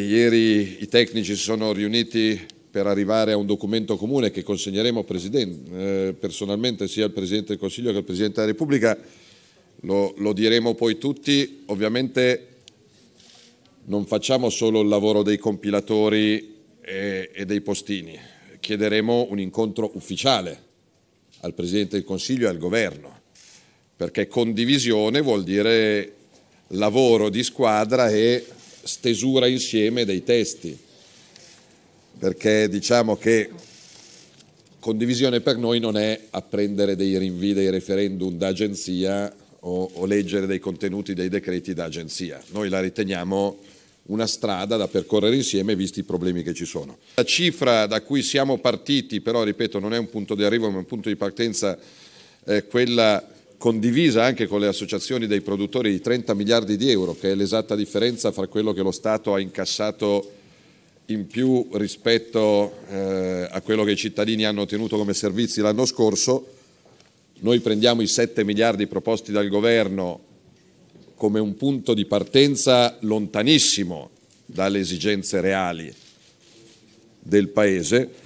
Ieri i tecnici si sono riuniti per arrivare a un documento comune che consegneremo eh, personalmente sia al Presidente del Consiglio che al Presidente della Repubblica. Lo, lo diremo poi tutti. Ovviamente non facciamo solo il lavoro dei compilatori e, e dei postini. Chiederemo un incontro ufficiale al Presidente del Consiglio e al Governo, perché condivisione vuol dire lavoro di squadra e stesura insieme dei testi, perché diciamo che condivisione per noi non è apprendere dei rinvii dei referendum da agenzia o, o leggere dei contenuti dei decreti da agenzia, noi la riteniamo una strada da percorrere insieme visti i problemi che ci sono. La cifra da cui siamo partiti però, ripeto, non è un punto di arrivo ma un punto di partenza è quella condivisa anche con le associazioni dei produttori di 30 miliardi di euro, che è l'esatta differenza fra quello che lo Stato ha incassato in più rispetto eh, a quello che i cittadini hanno ottenuto come servizi l'anno scorso. Noi prendiamo i 7 miliardi proposti dal governo come un punto di partenza lontanissimo dalle esigenze reali del Paese